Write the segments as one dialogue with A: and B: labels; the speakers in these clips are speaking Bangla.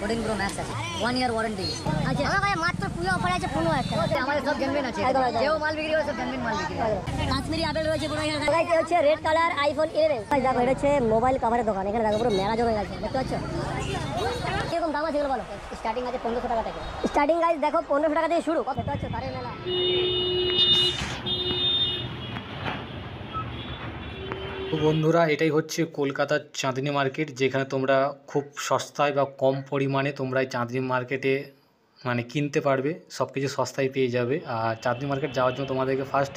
A: কোডিং ব্রো ম্যাক্স আছে ওয়ান ইয়ার ওয়ারেন্টি আচ্ছা আমার কাছে মাত্র পুরো অফার আছে পনেরো হাজার আচ্ছা। আমাদের সব জেনবেন আছে যে মাল বিক্রি হয় সব জেনবেন মাল বিক্রি কাশ্মীরি আপেল রয়েছে পুরো এখানে হাজার হচ্ছে রেড কালার আইফোন ইলেভেন দেখো এটা হচ্ছে মোবাইল কভারের দোকান এখানে দেখো পুরো মেলা জমে গেছে দেখতে পাচ্ছ কিরকম দাম আছে বলো স্টার্টিং আছে 1500 টাকা থেকে স্টার্টিং গাইস দেখো 1500 টাকা থেকে শুরু কত হচ্ছে তারে মেলা বন্ধুরা এটাই হচ্ছে কলকাতার চাঁদনি মার্কেট যেখানে তোমরা খুব সস্তায় বা কম পরিমাণে তোমরা এই চাঁদনি মার্কেটে মানে কিনতে পারবে সব কিছু সস্তায় পেয়ে যাবে আর চাঁদনি মার্কেট যাওয়ার জন্য তোমাদেরকে ফার্স্ট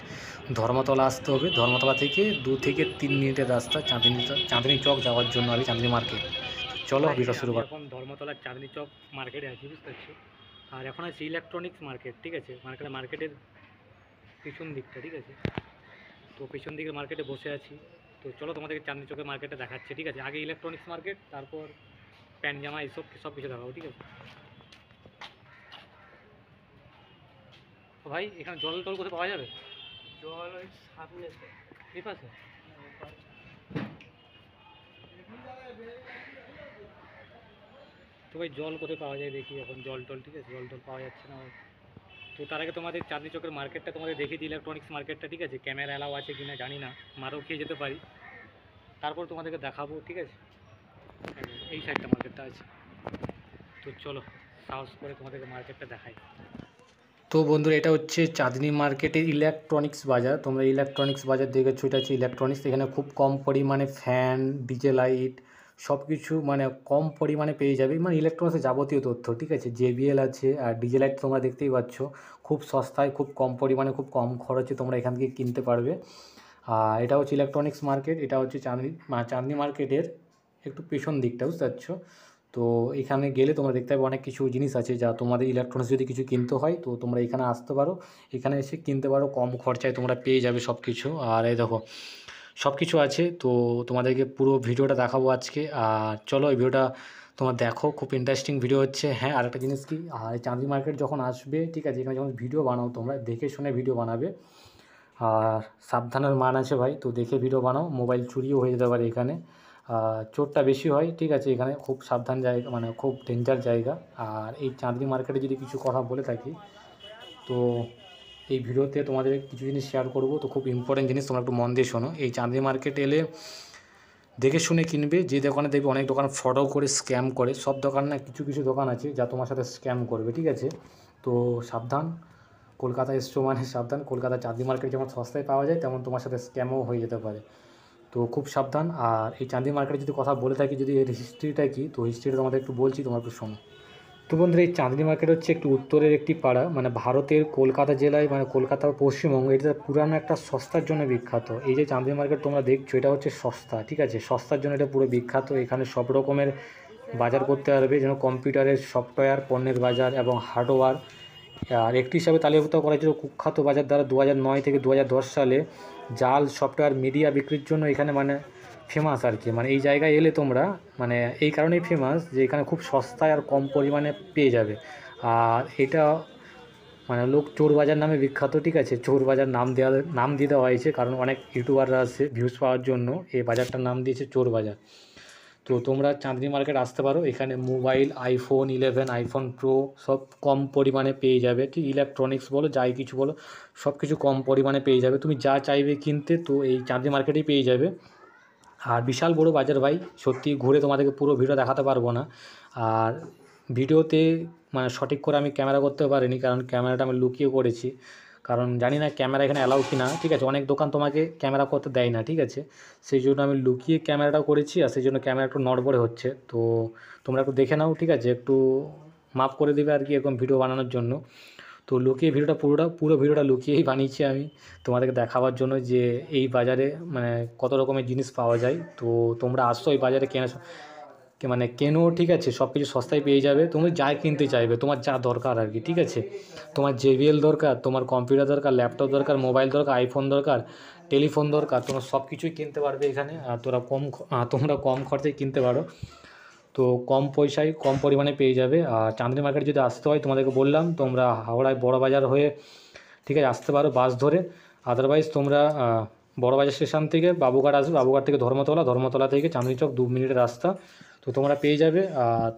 A: ধর্মতলা আসতে হবে ধর্মতলা থেকে দু থেকে তিন মিনিটের রাস্তা চাঁদনি চাঁদনি চক যাওয়ার জন্য আর চাঁদনি মার্কেট চলো ভিডিও শুরু করো এখন ধর্মতলার চাঁদনি চক মার্কেটে আছি বুঝতে পারছো আর এখন আছে ইলেকট্রনিক্স মার্কেট ঠিক আছে মার্কেটে মার্কেটের পিছন দিকটা ঠিক আছে তো পিছন দিকে মার্কেটে বসে আছি তো চলো তোমাদেরকে চাঁদনি চোখের মার্কেটে দেখাচ্ছে ঠিক আছে আগে ইলেকট্রনিক্স মার্কেট তারপর প্যান্ট জামা এইসব সব কিছু দেখাবো ঠিক আছে ভাই এখানে জল টল কোথায় পাওয়া যাবে জল ওই সামনে ঠিক আছে তো ভাই জল কোথায় পাওয়া যায় দেখি এখন জল টল ঠিক আছে জল টল পাওয়া যাচ্ছে না তো তার আগে তোমাদের চাঁদনি চকের মার্কেটটা তোমাদের দেখিয়ে দিই ইলেকট্রনিক্স মার্কেটটা ঠিক আছে ক্যামেরা অ্যালাও আছে কি না জানি না মারও খেয়ে যেতে পারি তারপর তোমাদেরকে দেখাবো ঠিক আছে এই সাইডটা মার্কেটটা আছে তো চলো সাহস করে তোমাদেরকে মার্কেটটা দেখাই তো বন্ধুরা এটা হচ্ছে চাঁদনি মার্কেটের ইলেকট্রনিক্স বাজার তোমরা ইলেকট্রনিক্স বাজার দেখেছো এটা হচ্ছে ইলেকট্রনিক্স এখানে খুব কম পরিমাণে ফ্যান ডিজে লাইট সব কিছু মানে কম পরিমাণে পেয়ে যাবে মানে ইলেকট্রনিক্সের যাবতীয় তথ্য ঠিক আছে জেবিএল আছে আর ডিজেলাইট তোমরা দেখতেই পাচ্ছ খুব সস্তায় খুব কম পরিমাণে খুব কম খরচে তোমরা এখান থেকে কিনতে পারবে আর এটা হচ্ছে ইলেকট্রনিক্স মার্কেট এটা হচ্ছে চাঁদনি চাঁদনি মার্কেটের একটু পেছন দিকটা বুঝতে পারছো তো এখানে গেলে তোমরা দেখতে পাবে অনেক কিছু জিনিস আছে যা তোমাদের ইলেকট্রনিক্স যদি কিছু কিনতে হয় তো তোমরা এখানে আসতে পারো এখানে এসে কিনতে পারো কম খরচায় তোমরা পেয়ে যাবে সব কিছু আর এই দেখো সব কিছু আছে তো তোমাদেরকে পুরো ভিডিওটা দেখাবো আজকে আর চলো এই ভিডিওটা তোমার দেখো খুব ইন্টারেস্টিং ভিডিও হচ্ছে হ্যাঁ আরেকটা জিনিস কি আর চাঁদি মার্কেট যখন আসবে ঠিক আছে এখানে যখন ভিডিও বানাও তোমরা দেখে শুনে ভিডিও বানাবে আর সাবধানের মান আছে ভাই তো দেখে ভিডিও বানাও মোবাইল চুরিও হয়ে যেতে পারে এখানে চোরটা বেশি হয় ঠিক আছে এখানে খুব সাবধান জায়গা মানে খুব ডেঞ্জার জায়গা আর এই চাঁদনি মার্কেটে যদি কিছু কথা বলে থাকি তো এই ভিডিওতে তোমাদের কিছু জিনিস শেয়ার করব তো খুব ইম্পর্টেন্ট জিনিস তোমরা একটু মন দিয়ে শোনো এই চাঁদনি মার্কেট এলে দেখে শুনে কিনবে যে দোকানে দেখবে অনেক দোকান ফ্রডও করে স্ক্যাম করে সব দোকান না কিছু কিছু দোকান আছে যা তোমার সাথে স্ক্যাম করবে ঠিক আছে তো সাবধান কলকাতা এসছো মানে সাবধান কলকাতা চাঁদি মার্কেট যেমন সস্তায় পাওয়া যায় তেমন তোমার সাথে স্ক্যামও হয়ে যেতে পারে তো খুব সাবধান আর এই চাঁদি মার্কেটে যদি কথা বলে থাকি যদি এর হিস্ট্রিটা কী তো হিস্ট্রিটা তোমাদের একটু বলছি তোমার একটু শোনো তো বন্ধুরা এই চাঁদনি মার্কেট হচ্ছে একটি উত্তরের একটি পাড়া মানে ভারতের কলকাতা জেলায় মানে কলকাতা পশ্চিমবঙ্গ এটা পুরানো একটা সস্তার জন্য বিখ্যাত এই যে চাঁদনি মার্কেট তোমরা দেখছো এটা হচ্ছে সস্তা ঠিক আছে সস্তার জন্য এটা পুরো বিখ্যাত এখানে সব রকমের বাজার করতে পারবে যেন কম্পিউটারের সফটওয়্যার পণ্যের বাজার এবং হার্ডওয়্যার আর একটি হিসাবে তালিকাভুক্ত করা হয়েছিল কুখ্যাত বাজার দ্বারা দু থেকে দু সালে জাল সফটওয়্যার মিডিয়া বিক্রির জন্য এখানে মানে ফেমাস আর কি মানে এই জায়গায় এলে তোমরা মানে এই কারণেই ফেমাস যে এখানে খুব সস্তায় আর কম পরিমাণে পেয়ে যাবে আর এটা মানে লোক চোর বাজার নামে বিখ্যাত ঠিক আছে চোর বাজার নাম দেওয়া নাম দিয়ে দেওয়া হয়েছে কারণ অনেক ইউটিউবাররা আছে ভিউজ পাওয়ার জন্য এই বাজারটার নাম দিয়েছে চোর বাজার তো তোমরা চাঁদনি মার্কেট আসতে পারো এখানে mobile iPhone eleven iPhone pro সব কম পরিমাণে পেয়ে যাবে ঠিক ইলেকট্রনিক্স বলো যাই কিছু বলো সব কিছু কম পরিমাণে পেয়ে যাবে তুমি যা চাইবে কিনতে তো এই চাঁদনি মার্কেটেই পেয়ে যাবে আর বিশাল বড় বাজার ভাই সত্যি ঘুরে তোমাদেরকে পুরো ভিডিও দেখাতে পারবো না আর ভিডিওতে মানে সঠিক করে আমি ক্যামেরা করতে পারিনি কারণ ক্যামেরাটা আমি লুকিয়ে করেছি কারণ জানি না ক্যামেরা এখানে অ্যালাউ কি না ঠিক আছে অনেক দোকান তোমাকে ক্যামেরা করতে দেয় না ঠিক আছে সেই জন্য আমি লুকিয়ে ক্যামেরাটা করেছি আর সেই জন্য ক্যামেরা একটু নড়বড়ে হচ্ছে তো তোমরা একটু দেখে নাও ঠিক আছে একটু মাফ করে দেবে আর কি এরকম ভিডিও বানানোর জন্য তো লুকিয়ে ভিডিওটা পুরোটা পুরো ভিডিওটা লুকিয়েই বানিয়েছি আমি তোমাদেরকে দেখাবার জন্য যে এই বাজারে মানে কত রকমের জিনিস পাওয়া যায় তো তোমরা আসছো এই বাজারে কেনা মানে কেনো ঠিক আছে সব কিছু সস্তায় পেয়ে যাবে তুমি যা কিনতে চাইবে তোমার যা দরকার আর কি ঠিক আছে তোমার জেবিএল দরকার তোমার কম্পিউটার দরকার ল্যাপটপ দরকার মোবাইল দরকার আইফোন দরকার টেলিফোন দরকার তোমরা সব কিছুই কিনতে পারবে এখানে আর তোরা কম তোমরা কম খরচে কিনতে পারো তো কম পয়সায় কম পরিমাণে পেয়ে যাবে আর চাঁদনি মার্কেট যদি আসতে হয় তোমাদেরকে বললাম তোমরা হাওড়ায় বড়বাজার হয়ে ঠিক আছে আসতে পারো বাস ধরে আদারওয়াইজ তোমরা বড়বাজার স্টেশন থেকে বাবুঘাট আসবে বাবুঘাট থেকে ধর্মতলা ধর্মতলা থেকে চাঁদনি চক দু মিনিটের রাস্তা তো তোমরা পেয়ে যাবে আর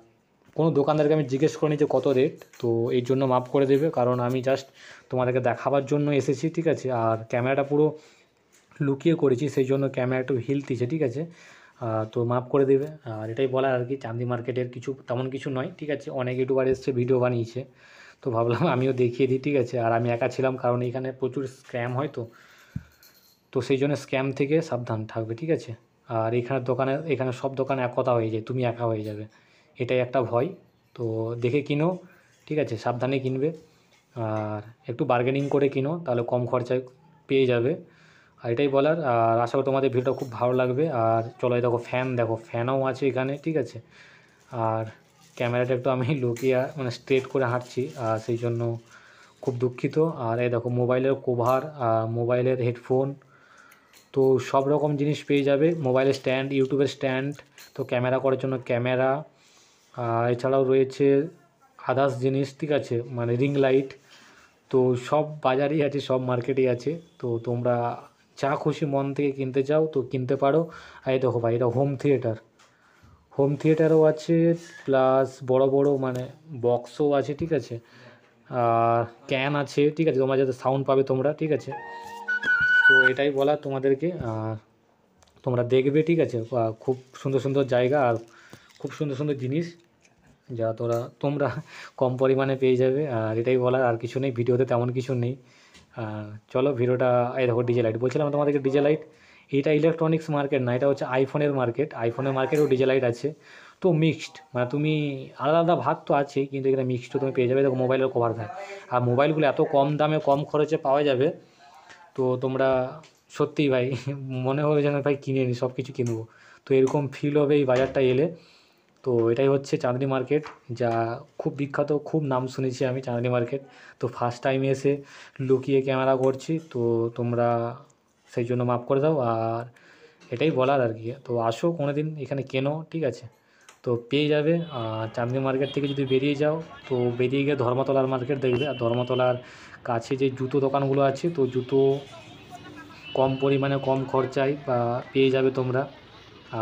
A: কোনো দোকানদারকে আমি জিজ্ঞেস করিনি যে কত রেট তো এই জন্য মাফ করে দেবে কারণ আমি জাস্ট তোমাদেরকে দেখাবার জন্য এসেছি ঠিক আছে আর ক্যামেরাটা পুরো লুকিয়ে করেছি সেই জন্য ক্যামেরা একটু হিলতিছে ঠিক আছে তো মাফ করে দেবে আর এটাই বলার আর কি চান্দি মার্কেটের কিছু তেমন কিছু নয় ঠিক আছে অনেক ইউটিউবার এসছে ভিডিও বানিয়েছে তো ভাবলাম আমিও দেখিয়ে দিই ঠিক আছে আর আমি একা ছিলাম কারণ এখানে প্রচুর স্ক্যাম হয় তো তো সেই জন্য স্ক্যাম থেকে সাবধান থাকবে ঠিক আছে আর এখানে দোকানে এখানে সব দোকানে একতা হয়ে যায় তুমি একা হয়ে যাবে এটাই একটা ভয় তো দেখে কিনো ঠিক আছে সাবধানে কিনবে আর একটু বার্গেনিং করে কিনো তাহলে কম খরচায় পেয়ে যাবে আর এটাই বলার আর আশা করি তোমাদের ভিডিওটা খুব ভালো লাগবে আর চলো এই দেখো ফ্যান দেখো ফ্যানও আছে এখানে ঠিক আছে আর ক্যামেরাটা একটু আমি লুকিয়ে মানে স্ট্রেট করে হাঁটছি আর সেই জন্য খুব দুঃখিত আর এই দেখো মোবাইলের কভার আর মোবাইলের হেডফোন তো সব রকম জিনিস পেয়ে যাবে মোবাইলের স্ট্যান্ড ইউটিউবের স্ট্যান্ড তো ক্যামেরা করার জন্য ক্যামেরা এছাড়াও রয়েছে আদার্স জিনিস ঠিক আছে মানে রিং লাইট তো সব বাজারেই আছে সব মার্কেটেই আছে তো তোমরা যা খুশি মন থেকে কিনতে চাও তো কিনতে পারো আর দেখো ভাই এটা হোম থিয়েটার হোম থিয়েটারও আছে প্লাস বড় বড় মানে বক্সও আছে ঠিক আছে আর ক্যান আছে ঠিক আছে তোমরা যাতে সাউন্ড পাবে তোমরা ঠিক আছে তো এটাই বলা তোমাদেরকে আর তোমরা দেখবে ঠিক আছে খুব সুন্দর সুন্দর জায়গা আর খুব সুন্দর সুন্দর জিনিস যা তোরা তোমরা কম পরিমাণে পেয়ে যাবে আর এটাই বলার আর কিছু নেই ভিডিওতে তেমন কিছু নেই হ্যাঁ, চলো ভিডিওটা এই দেখো ডিজে লাইট বলছিলাম তোমাদেরকে ডিজে লাইট এটা ইলেকট্রনিক্স মার্কেট না এটা হচ্ছে আইফোনের মার্কেট আইফোনের মার্কেটেও ডিজে লাইট আছে তো মিক্সড মানে তুমি আলাদা আলাদা ভাগ তো আছে কিন্তু এখানে মিক্সডও তুমি পেয়ে যাবে দেখো মোবাইলের কভার থাকে আর মোবাইলগুলো এত কম দামে কম খরচে পাওয়া যাবে তো তোমরা সত্যিই ভাই মনে হবে যেন ভাই কিনে নি সব কিছু কিনবো তো এরকম ফিল হবে এই বাজারটা এলে তো এটাই হচ্ছে চাঁদনি মার্কেট যা খুব বিখ্যাত খুব নাম শুনেছি আমি চাঁদনি মার্কেট তো ফার্স্ট টাইম এসে লুকিয়ে ক্যামেরা করছি তো তোমরা সেই জন্য মাফ করে দাও আর এটাই বলার আর কি তো আসো কোনো দিন এখানে কেনো ঠিক আছে তো পেয়ে যাবে আর চাঁদনি মার্কেট থেকে যদি বেরিয়ে যাও তো বেরিয়ে গিয়ে ধর্মতলার মার্কেট দেখবে আর ধর্মতলার কাছে যে জুতো দোকানগুলো আছে তো জুতো কম পরিমাণে কম খরচায় বা পেয়ে যাবে তোমরা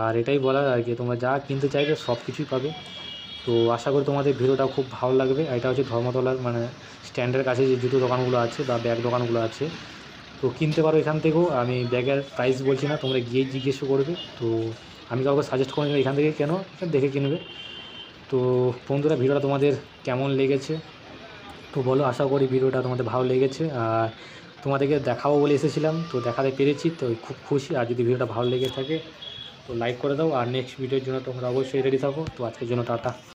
A: আর এটাই বলার আর কি তোমরা যা কিনতে চাইবে সব কিছুই পাবে তো আশা করি তোমাদের ভিডিওটা খুব ভালো লাগবে এটা হচ্ছে ধর্মতলার মানে স্ট্যান্ডের কাছে যে জুতো দোকানগুলো আছে বা ব্যাগ দোকানগুলো আছে তো কিনতে পারো এখান থেকেও আমি ব্যাগের প্রাইস বলছি না তোমরা গিয়ে জিজ্ঞেস করবে তো আমি কাউকে সাজেস্ট করি এখান থেকে কেন দেখে কিনবে তো বন্ধুরা ভিডিওটা তোমাদের কেমন লেগেছে তো বলো আশা করি ভিডিওটা তোমাদের ভালো লেগেছে আর তোমাদেরকে দেখাবো বলে এসেছিলাম তো দেখাতে পেরেছি তো খুব খুশি আর যদি ভিডিওটা ভালো লেগে থাকে তো লাইক করে দাও আর নেক্সট ভিডিওর জন্য তোমরা অবশ্যই রেডি থাকো তো আজকের জন্য টাটা